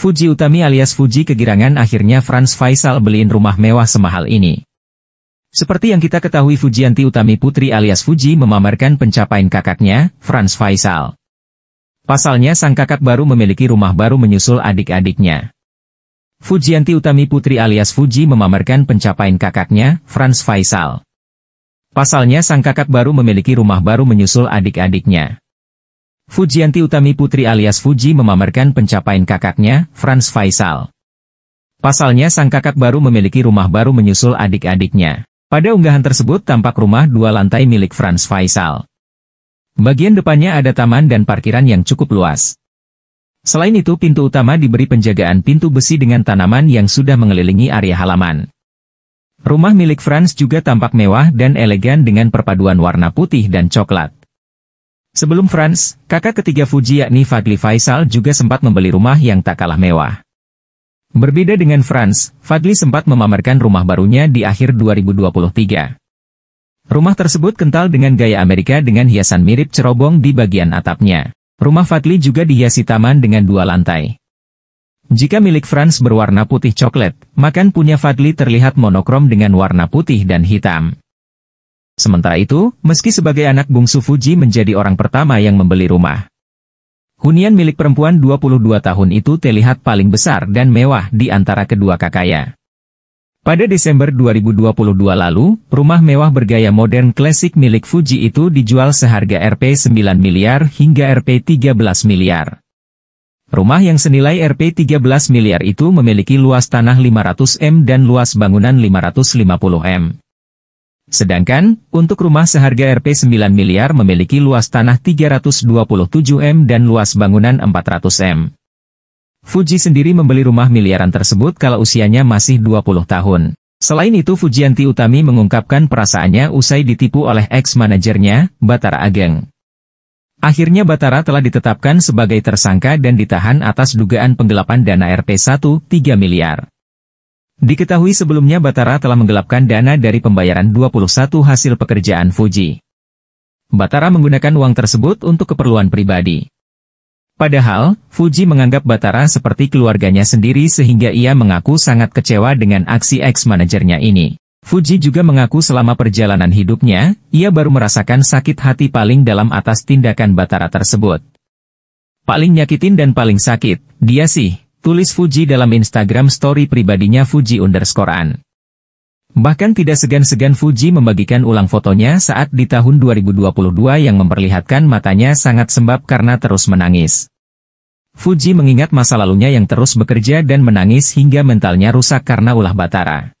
Fuji Utami alias Fuji kegirangan akhirnya Franz Faisal beliin rumah mewah semahal ini. Seperti yang kita ketahui Fujianti Utami Putri alias Fuji memamerkan pencapaian kakaknya, Franz Faisal. Pasalnya sang kakak baru memiliki rumah baru menyusul adik-adiknya. Fujianti Utami Putri alias Fuji memamerkan pencapaian kakaknya, Franz Faisal. Pasalnya sang kakak baru memiliki rumah baru menyusul adik-adiknya. Fujianti Utami Putri alias Fuji memamerkan pencapaian kakaknya, Franz Faisal. Pasalnya sang kakak baru memiliki rumah baru menyusul adik-adiknya. Pada unggahan tersebut tampak rumah dua lantai milik Franz Faisal. Bagian depannya ada taman dan parkiran yang cukup luas. Selain itu pintu utama diberi penjagaan pintu besi dengan tanaman yang sudah mengelilingi area halaman. Rumah milik Franz juga tampak mewah dan elegan dengan perpaduan warna putih dan coklat. Sebelum Franz, kakak ketiga Fuji yakni Fadli Faisal juga sempat membeli rumah yang tak kalah mewah. Berbeda dengan Franz, Fadli sempat memamerkan rumah barunya di akhir 2023. Rumah tersebut kental dengan gaya Amerika dengan hiasan mirip cerobong di bagian atapnya. Rumah Fadli juga dihiasi taman dengan dua lantai. Jika milik Franz berwarna putih coklat, makan punya Fadli terlihat monokrom dengan warna putih dan hitam. Sementara itu, meski sebagai anak bungsu Fuji menjadi orang pertama yang membeli rumah. Hunian milik perempuan 22 tahun itu terlihat paling besar dan mewah di antara kedua kakaknya. Pada Desember 2022 lalu, rumah mewah bergaya modern klasik milik Fuji itu dijual seharga Rp 9 miliar hingga Rp 13 miliar. Rumah yang senilai Rp 13 miliar itu memiliki luas tanah 500 M dan luas bangunan 550 M. Sedangkan, untuk rumah seharga Rp 9 miliar memiliki luas tanah 327 M dan luas bangunan 400 M. Fuji sendiri membeli rumah miliaran tersebut kalau usianya masih 20 tahun. Selain itu Fujianti Utami mengungkapkan perasaannya usai ditipu oleh ex-manajernya, Batara Ageng. Akhirnya Batara telah ditetapkan sebagai tersangka dan ditahan atas dugaan penggelapan dana Rp 1,3 miliar. Diketahui sebelumnya Batara telah menggelapkan dana dari pembayaran 21 hasil pekerjaan Fuji. Batara menggunakan uang tersebut untuk keperluan pribadi. Padahal, Fuji menganggap Batara seperti keluarganya sendiri sehingga ia mengaku sangat kecewa dengan aksi ex-manajernya ini. Fuji juga mengaku selama perjalanan hidupnya, ia baru merasakan sakit hati paling dalam atas tindakan Batara tersebut. Paling nyakitin dan paling sakit, dia sih tulis Fuji dalam Instagram story pribadinya Fuji underscore An. Bahkan tidak segan-segan Fuji membagikan ulang fotonya saat di tahun 2022 yang memperlihatkan matanya sangat sembab karena terus menangis. Fuji mengingat masa lalunya yang terus bekerja dan menangis hingga mentalnya rusak karena ulah batara.